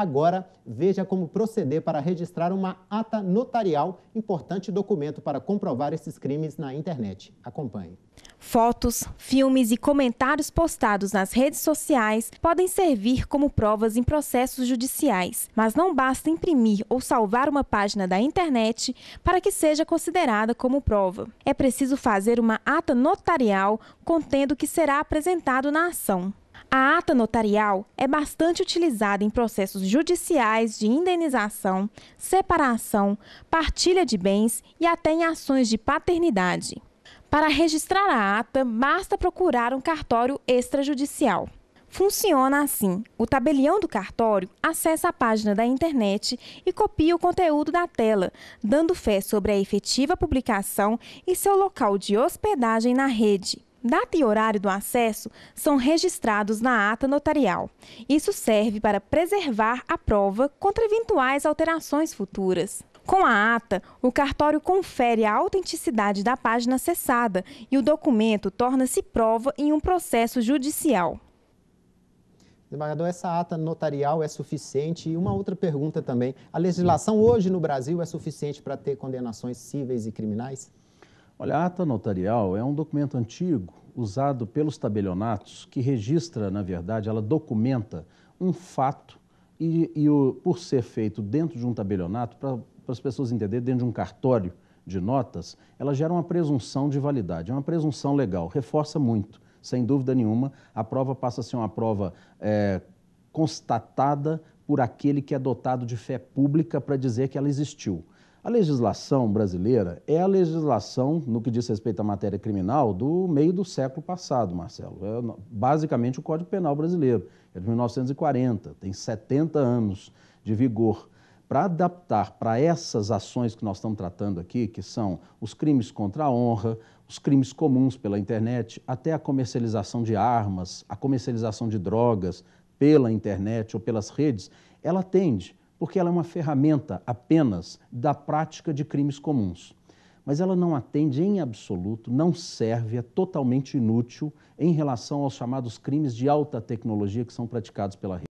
Agora, veja como proceder para registrar uma ata notarial, importante documento para comprovar esses crimes na internet. Acompanhe. Fotos, filmes e comentários postados nas redes sociais podem servir como provas em processos judiciais, mas não basta imprimir ou salvar uma página da internet para que seja considerada como prova. É preciso fazer uma ata notarial contendo o que será apresentado na ação. A ata notarial é bastante utilizada em processos judiciais de indenização, separação, partilha de bens e até em ações de paternidade. Para registrar a ata, basta procurar um cartório extrajudicial. Funciona assim: o tabelião do cartório acessa a página da internet e copia o conteúdo da tela, dando fé sobre a efetiva publicação e seu local de hospedagem na rede. Data e horário do acesso são registrados na ata notarial. Isso serve para preservar a prova contra eventuais alterações futuras. Com a ata, o cartório confere a autenticidade da página acessada e o documento torna-se prova em um processo judicial. Desembargador, essa ata notarial é suficiente? E uma outra pergunta também: a legislação hoje no Brasil é suficiente para ter condenações cíveis e criminais? Olha, a ata notarial é um documento antigo usado pelos tabelionatos que registra, na verdade, ela documenta um fato e, e o, por ser feito dentro de um tabelionato, para as pessoas entenderem, dentro de um cartório de notas, ela gera uma presunção de validade, é uma presunção legal, reforça muito, sem dúvida nenhuma, a prova passa a ser uma prova é, constatada por aquele que é dotado de fé pública para dizer que ela existiu. A legislação brasileira é a legislação, no que diz respeito à matéria criminal, do meio do século passado, Marcelo. É basicamente o Código Penal brasileiro, é de 1940, tem 70 anos de vigor. Para adaptar para essas ações que nós estamos tratando aqui, que são os crimes contra a honra, os crimes comuns pela internet, até a comercialização de armas, a comercialização de drogas pela internet ou pelas redes, ela atende porque ela é uma ferramenta apenas da prática de crimes comuns. Mas ela não atende em absoluto, não serve, é totalmente inútil em relação aos chamados crimes de alta tecnologia que são praticados pela rede.